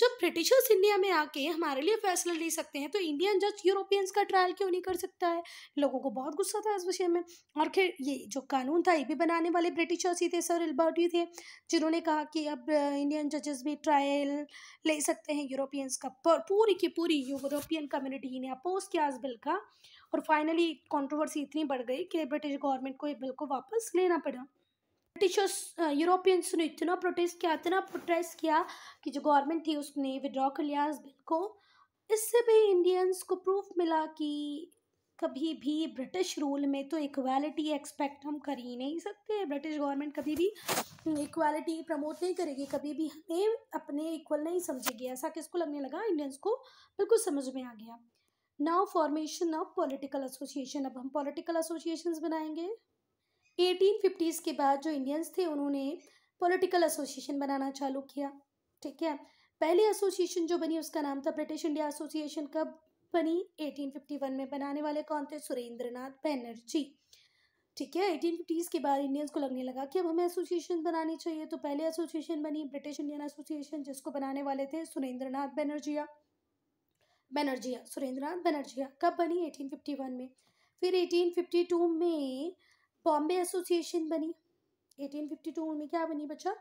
A: जब ब्रिटिशर्स इंडिया में आके हमारे लिए फैसला ले सकते हैं तो इंडियन जज यूरोपियंस का ट्रायल क्यों नहीं कर सकता है लोगों को बहुत गुस्सा था इस विषय में और फिर ये जो कानून था ये भी बनाने वाले ब्रिटिशर्स ही थे सर एल्बर्टी थे जिन्होंने कहा कि अब इंडियन जजेस भी ट्रायल ले सकते हैं यूरोपियंस का पूरी पूरी की पूरी यूरोपियन कम्युनिटी ने अपोज किया इस बिल का और फाइनली कंट्रोवर्सी इतनी बढ़ गई कि ब्रिटिश गवर्नमेंट को ये बिल को वापस लेना पड़ा ब्रिटिशर्स यूरोपियंस uh, ने इतना प्रोटेस्ट किया इतना प्रोटेस्ट किया कि जो गवर्नमेंट थी उसने विड्रॉ कर लिया इस बिल को इससे भी इंडियंस को प्रूफ मिला कि कभी भी ब्रिटिश रूल में तो इक्वालिटी एक्सपेक्ट हम कर ही नहीं सकते ब्रिटिश गवर्नमेंट कभी भी इक्वालिटी प्रमोट नहीं करेगी कभी भी हमें अपने इक्वल नहीं समझेगी ऐसा किसको लगने लगा इंडियंस को बिल्कुल समझ में आ गया now formation of political association अब हम पॉलिटिकल एसोसिएशन बनाएंगे एटीन के बाद जो इंडियंस थे उन्होंने पॉलिटिकल एसोसिएशन बनाना चालू किया ठीक है पहली एसोसिएशन जो बनी उसका नाम था ब्रिटिश इंडिया एसोसिएशन कब बनी 1851 में बनाने वाले कौन थे सुरेंद्रनाथ बनर्जी ठीक है एटीन के बाद इंडियंस को लगने लगा कि अब हमें एसोसिएशन बनानी चाहिए तो पहले एसोसिएशन बनी ब्रिटिश इंडियन एसोसिएशन जिसको बनाने वाले थे सुरेंद्र सुरेंद्रनाथ बनर्जिया बनर्जिया नाथ बनर्जिया कब बनी 1851 में फिर 1852 में बॉम्बे एसोसिएशन बनी 1852 में क्या बनी बच्चा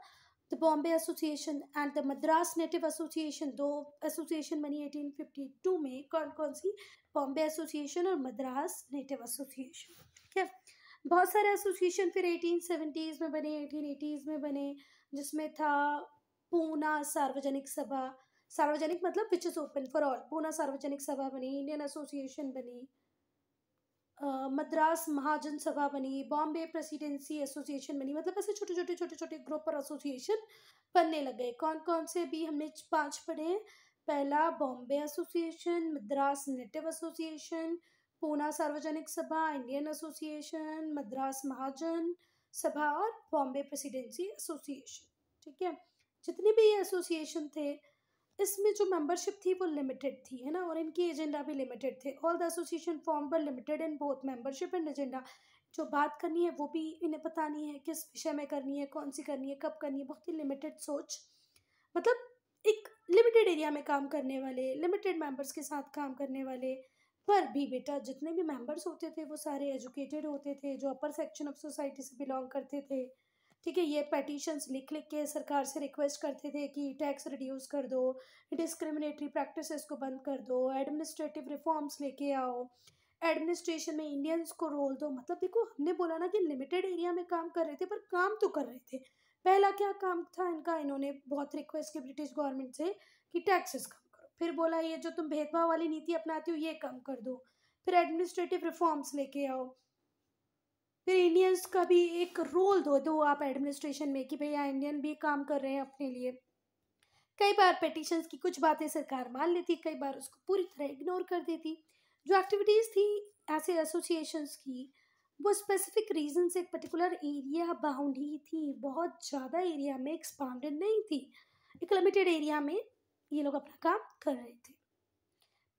A: the Bombay Association and the Madras Native Association दो एसोसिएशन बनी 1852 में कौन कौन सी बॉम्बे एसोसिएशन और मद्रास नेटिव एसोसिएशन ठीक है बहुत सारे एसोसिएशन फिर 1870s में बने 1880s में बने जिसमें था पूना सार्वजनिक सभा सार्वजनिक मतलब which is open for all Poona Sarvajanik Sabha बनी इंडियन एसोसिएशन बनी मद्रास महाजन सभा बनी बॉम्बे प्रेसिडेंसी एसोसिएशन बनी मतलब ऐसे छोटे छोटे छोटे छोटे ग्रुप और एसोसिएशन बनने लग गए कौन कौन से अभी हमने पांच पढ़े हैं पहला Bombay association Madras native association Poona Sarvajanik Sabha Indian association Madras महाजन सभा और बॉम्बे प्रेसिडेंसी एसोसिएशन ठीक है जितने भी ये एसोसिएशन थे इसमें जो मेंबरशिप थी वो लिमिटेड थी है ना और इनकी एजेंडा भी लिमिटेड थे ऑल द एसोसिएशन फॉर्म पर limited in both membership and agenda जो बात करनी है वो भी इन्हें पता नहीं है किस विषय में करनी है कौन सी करनी है कब करनी है बहुत ही लिमिटेड सोच मतलब एक लिमिटेड एरिया में काम करने वाले लिमिटेड मेंबर्स के साथ काम करने वाले पर भी बेटा जितने भी मेंबर्स होते थे वो सारे एजुकेटेड होते थे जो अपर सेक्शन ऑफ सोसाइटी से बिलोंग करते थे ठीक है ये पटिशन लिख लिख के सरकार से रिक्वेस्ट करते थे कि टैक्स रिड्यूस कर दो डिस्क्रिमिनेटरी प्रैक्टिसेस को बंद कर दो एडमिनिस्ट्रेटिव रिफॉर्म्स लेके आओ एडमिनिस्ट्रेशन में इंडियंस को रोल दो मतलब देखो हमने बोला ना कि लिमिटेड एरिया में काम कर रहे थे पर काम तो कर रहे थे पहला क्या काम था इनका इन्होंने बहुत रिक्वेस्ट की ब्रिटिश गवर्नमेंट से कि टैक्सेस कम करो फिर बोला ये जो तुम भेदभाव वाली नीति अपनाती हो ये कम कर दो फिर एडमिनिस्ट्रेटिव रिफॉर्म्स लेके आओ फिर इंडियंस का भी एक रोल दो दो आप एडमिनिस्ट्रेशन में कि भैया इंडियन भी काम कर रहे हैं अपने लिए कई बार पटिशन्स की कुछ बातें सरकार मान लेती कई बार उसको पूरी तरह इग्नोर कर देती जो एक्टिविटीज़ थी ऐसे एसोसिएशंस की वो स्पेसिफिक रीज़न से एक पर्टिकुलर एरिया बाउंड ही थी बहुत ज़्यादा एरिया में एक्सपाउंडेड नहीं थी एक लिमिटेड एरिया में ये लोग अपना काम कर रहे थे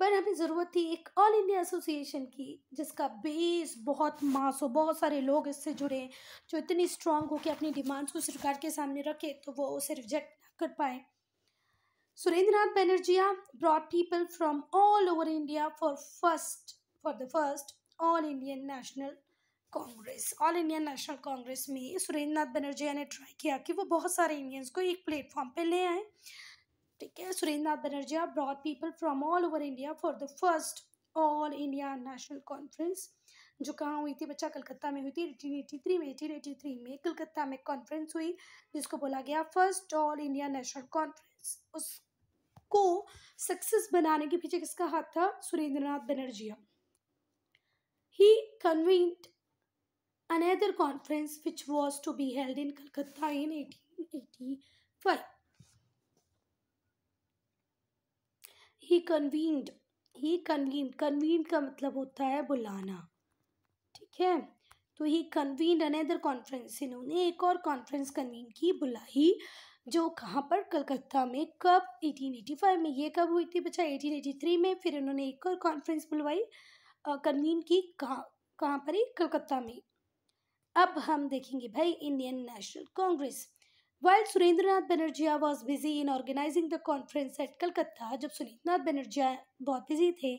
A: पर हमें ज़रूरत थी एक ऑल इंडिया एसोसिएशन की जिसका बेस बहुत मास हो बहुत सारे लोग इससे जुड़े जो इतनी स्ट्रांग हो कि अपनी डिमांड्स को सरकार के सामने रखे तो वो उसे रिजेक्ट ना कर पाए Surendranath Banerjea broad people from all over India for first for the first All Indian National Congress All Indian National Congress में सुरेंद्र नाथ बनर्जिया ने ट्राई किया कि वो बहुत सारे इंडियंस को एक प्लेटफॉर्म पे ले आए ठीक है Surendra Nath are broad people from all over India for the first All India National Conference जो कहाँ हुई थी बच्चा कलकत्ता में हुई थी एटीन एटी थ्री में एटीन एटी थ्री में कलकत्ता में कॉन्फ्रेंस हुई जिसको बोला गया first All India National Conference उसको सक्सेस बनाने के पीछे किसका हाथ था Surendranath Banerjea he convened which was to be held in Calcutta in eighteen eighty five he convened he convene convene का मतलब होता है बुलाना ठीक है तो ही कन्वीन अनदर कॉन्फ्रेंस इन्होंने एक और कॉन्फ्रेंस कन्वीन की बुलाई जो कहाँ पर कलकत्ता में कब 1885 में ये कब हुई थी बच्चा 1883 में फिर इन्होंने एक और कॉन्फ्रेंस बुलवाई कन्वीन की कहाँ कहाँ पर ही कलकत्ता में अब हम देखेंगे भाई Indian National Congress While Surendranath Banerjee was busy in organizing the conference at Calcutta, जब सुनीतनाथ बनर्जिया बहुत बिजी थे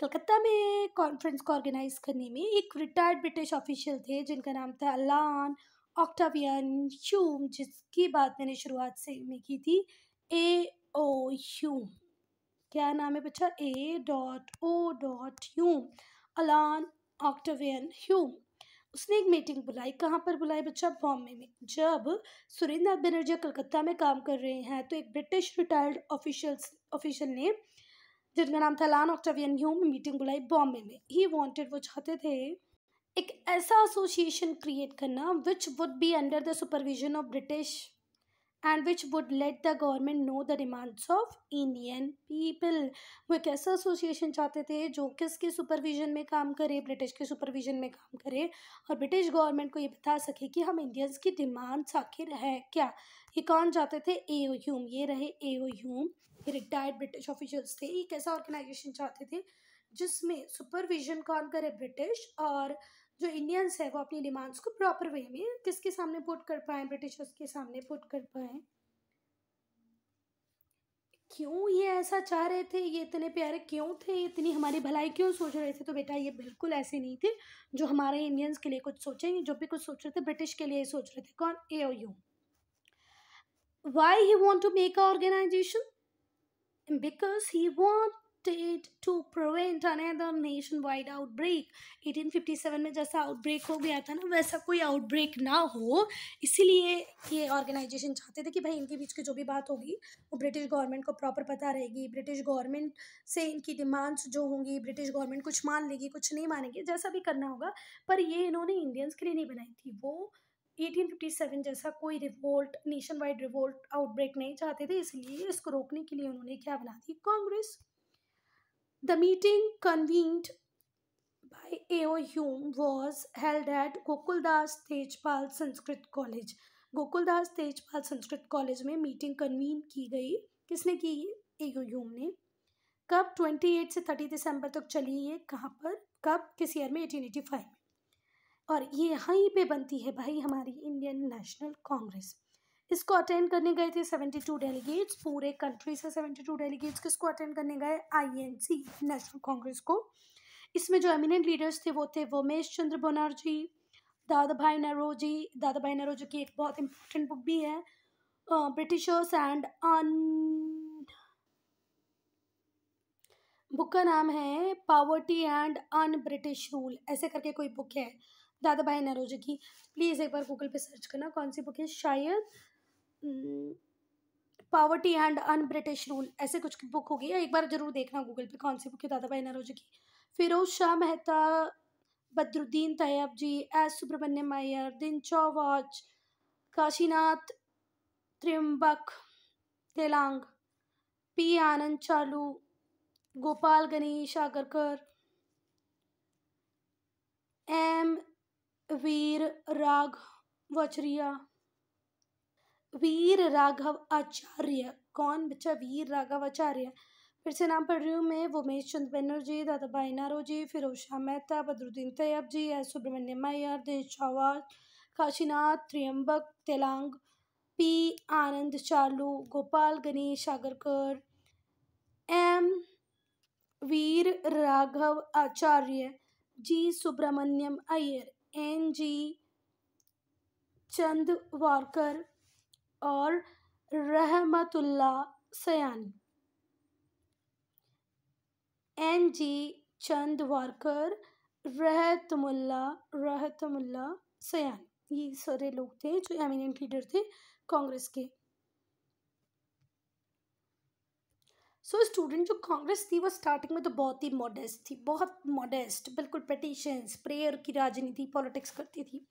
A: कलकत्ता में कॉन्फ्रेंस को ऑर्गेनाइज करने में एक रिटायर्ड ब्रिटिश ऑफिशियल थे जिनका नाम था अलान ऑक्टावियन ह्यूम जिसकी बात मैंने शुरुआत से में की थी ए ओ ह्यूम क्या नाम है बच्चा A dot O dot Hume Allan Octavian Hume उसने एक मीटिंग बुलाई कहाँ पर बुलाई बच्चा बॉम्बे में जब सुरेंद्र नाथ बनर्जी कलकत्ता में काम कर रहे हैं तो एक ब्रिटिश रिटायर्ड ऑफिशियल्स ऑफिशियल ने जिनका नाम था लान ऑक्टावियन ह्यूम मीटिंग बुलाई बॉम्बे में ही वांटेड वो चाहते थे एक ऐसा एसोसिएशन क्रिएट करना which would be under the supervision of British and which would let the government know the demands of Indian people. वो एक ऐसा एसोसिएशन चाहते थे जो किसके सुपरविजन में काम करे ब्रिटिश के सुपरविजन में काम करे और ब्रिटिश गवर्नमेंट को ये बता सके कि हम इंडियंस की demands आखिर है क्या ये कौन चाहते थे ए ओ ह्यूम ये रहे ए ओ ह्यूम ये रिटायर्ड ब्रिटिश ऑफिशियल्स थे एक ऐसा ऑर्गेनाइजेशन चाहते थे जिसमें सुपरविजन कौन करे ब्रिटिश और जो इंडियंस है वो अपनी डिमांड्स को प्रॉपर वे में किसके सामने पुट कर पाए ब्रिटिशर्स के सामने पुट कर पाए क्यों ये ऐसा चाह रहे थे ये इतने प्यारे क्यों थे इतनी हमारी भलाई क्यों सोच रहे थे तो बेटा ये बिल्कुल ऐसे नहीं थे जो हमारे इंडियंस के लिए कुछ सोचेंगे जो भी कुछ सोच रहे थे ब्रिटिश के लिए सोच रहे थे कौन A O you why he want to make a organisation because he want did to prevent another nationwide outbreak 1857 में जैसा आउटब्रेक हो गया था ना वैसा कोई आउटब्रेक ना हो इसीलिए ये ऑर्गेनाइजेशन चाहते थे कि भाई इनके बीच की जो भी बात होगी वो ब्रिटिश गवर्नमेंट को प्रॉपर पता रहेगी ब्रिटिश गवर्नमेंट से इनकी डिमांड्स जो होंगी ब्रिटिश गवर्नमेंट कुछ मान लेगी कुछ नहीं मानेगी जैसा भी करना होगा पर ये इन्होंने इंडियंस के लिए नहीं बनाई थी वो 1857 जैसा कोई revolt nationwide revolt outbreak नहीं चाहते थे इसलिए इसको रोकने के लिए उन्होंने क्या बना दी Congress The meeting convened by A.O. Hume was held at Gokuldas Tejpal Sanskrit College. Gokuldas Tejpal Sanskrit college में मीटिंग कन्वीन की गई किसने की एयू Hume ने कब 28 से 30 दिसंबर तक चली ये कहाँ पर कब किस ईयर में एटीन एटी फाइव और ये यहीं पे बनती है भाई हमारी इंडियन नेशनल कांग्रेस इसको अटेंड करने गए थे सेवेंटी टू डेलीगेट्स पूरे कंट्री से सेवेंटी टू डेलीगेट्स किसको अटेंड करने गए आईएनसी नेशनल कांग्रेस को इसमें जो एमिनेंट लीडर्स थे वो थे वोमेश चंद्र बनर्जी दादा भाई नेहरू जी दादा भाई नेहरू जी की एक बहुत इंपॉर्टेंट बुक भी है ब्रिटिशर्स एंड अन बुक का नाम है poverty and un British rule ऐसे करके कोई बुक है दादा भाई नेहरू जी की प्लीज़ एक बार गूगल पे सर्च करना कौन सी बुक है शायद poverty and un British rule ऐसे कुछ बुक होगी एक बार जरूर देखना गूगल पे कौन सी बुक है दादा भाई नरोजी की Firoz Shah Mehta Badruddin Tyabji S Subramania Iyer Dinshaw Wacha Kashinath Trimbak Telang P Anandacharlu Gopal Ganesh Agarkar M Viraraghavachariar वीर राघव आचार्य कौन बच्चा वीर राघव आचार्य फिर से नाम पढ़ रही हूँ मैं उमेश चंद Banerjee Dadabhai Naoroji Firoz Shah Mehta Badruddin Tyabji S Subramania Iyer Dinshaw Wacha Kashinath Trimbak Telang P Anandacharlu Gopal Ganesh Agarkar M Viraraghavachariar G Subramania Iyer N G Chandavarkar और रहमतुल्ला सयानी एन जी चंदवारकर रहतमुल्ला रहतमुल्ला सयानी ये सारे लोग थे जो एमिनेंट लीडर थे कांग्रेस के सो so, स्टूडेंट जो कांग्रेस थी वो स्टार्टिंग में तो बहुत ही मॉडेस्ट थी बहुत मॉडेस्ट बिल्कुल पटिशंस प्रेयर की राजनीति पॉलिटिक्स करती थी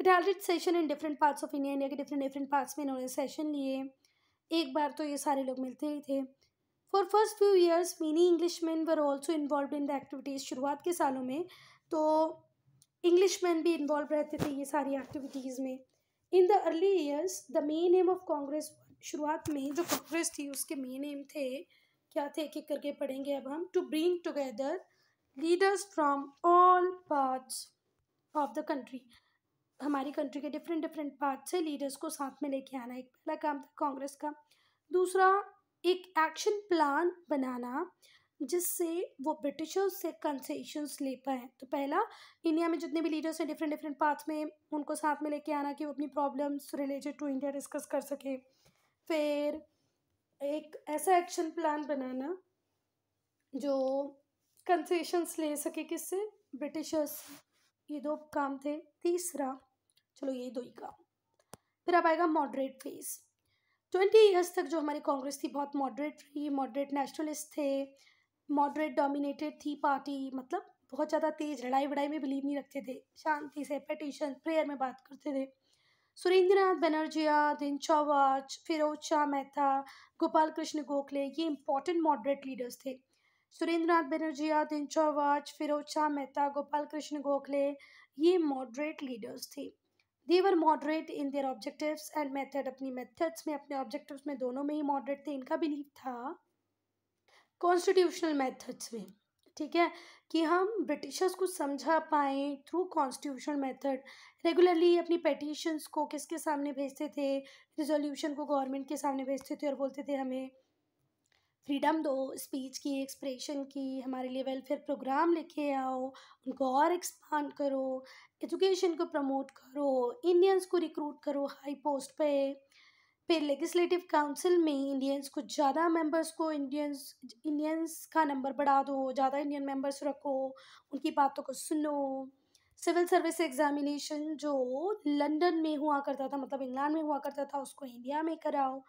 A: It held session in different parts of India India के डिफरेंट डिफरेंट पार्ट्स में इन्होंने सेशन लिए एक बार तो ये सारे लोग मिलते ही थे for first few years many English man were also involve in the activities शुरुआत के सालों में तो इंग्लिश मैन भी इन्वॉल्व रहते थे ये सारी एक्टिविटीज़ में in the early years the main aim of Congress शुरुआत में जो कांग्रेस थी उसके मेन एम थे क्या थे एक एक करके पढ़ेंगे अब हम to bring together leaders from all parts of the country हमारी कंट्री के डिफरेंट डिफरेंट पार्ट से लीडर्स को साथ में लेके आना एक पहला काम था कांग्रेस का दूसरा एक एक्शन प्लान बनाना जिससे वो ब्रिटिशर्स से कंसेशंस ले पाए तो पहला इंडिया में जितने भी लीडर्स हैं डिफरेंट डिफरेंट पार्ट्स में उनको साथ में लेके आना कि वो अपनी problems related to India discuss कर सके फिर एक ऐसा एक्शन प्लान बनाना जो कंसेशंस ले सके किससे ब्रिटिशर्स ये दो काम थे तीसरा चलो ये दो ही काम फिर अब आएगा मॉडरेट फेज ट्वेंटी ईयर्स तक जो हमारी कांग्रेस थी बहुत मॉडरेट थी मॉडरेट नेशनलिस्ट थे मॉडरेट डोमिनेटेड थी पार्टी मतलब बहुत ज़्यादा तेज लड़ाई वड़ाई में बिलीव नहीं रखते थे शांति से पटिशन प्रेयर में बात करते थे सुरेंद्रनाथ बनर्जिया दिन चौवाच फिरोज शाह मेहता गोपाल कृष्ण गोखले ये इंपॉर्टेंट मॉडरेट लीडर्स थे सुरेंद्रनाथ बनर्जिया दिन चौवाच फिरोज शाह मेहता गोपाल कृष्ण गोखले ये मॉडरेट लीडर्स थे they were moderate in their objectives and method अपनी मेथड्स में अपने ऑब्जेक्टिव्स में दोनों में ही मॉडरेट थे इनका बिलीव था कॉन्स्टिट्यूशनल मेथड्स में ठीक है कि हम ब्रिटिशर्स को समझा पाए थ्रू कॉन्स्टिट्यूशनल मेथड रेगुलरली अपनी पटिशन्स को किसके सामने भेजते थे रिजोल्यूशन को गवर्नमेंट के सामने भेजते थे और बोलते थे हमें फ्रीडम दो स्पीच की एक्सप्रेशन की हमारे लिए वेलफेयर प्रोग्राम लेके आओ उनको और एक्सपांड करो एजुकेशन को प्रमोट करो इंडियंस को रिक्रूट करो हाई पोस्ट पे फिर लेगिस्लेटिव काउंसिल में इंडियंस को ज़्यादा मेंबर्स को इंडियंस इंडियंस का नंबर बढ़ा दो ज़्यादा इंडियन मेंबर्स रखो उनकी बातों को सुनो सिविल सर्विस एग्जामिनेशन जो लंदन में हुआ करता था मतलब इंग्लैंड में हुआ करता था उसको इंडिया में कराओ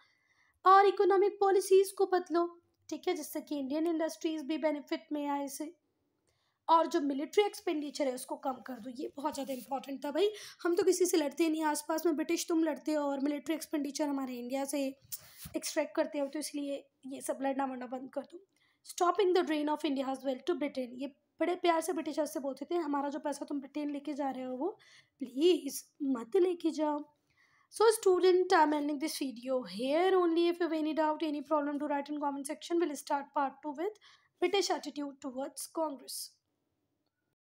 A: और इकोनॉमिक पॉलिसीज़ को बदलो ठीक है जिससे कि इंडियन इंडस्ट्रीज भी बेनिफिट में आए इसे और जो मिलिट्री एक्सपेंडिचर है उसको कम कर दो ये बहुत ज़्यादा इंपॉर्टेंट था भाई हम तो किसी से लड़ते नहीं आसपास में ब्रिटिश तुम लड़ते हो और मिलिट्री एक्सपेंडिचर हमारे इंडिया से एक्सट्रैक्ट करते हो तो इसलिए ये सब लड़ना वड़ना बंद कर दो stopping the drain of India wealth to Britain ये बड़े प्यार से ब्रिटिशर्स से बोलते थे हमारा जो पैसा तुम ब्रिटेन लेके जा रहे हो वो प्लीज़ मत लेके जाओ so student i'm ending this video here only if you have any doubt any problem do write in comment section we'll start part 2 with british attitude towards congress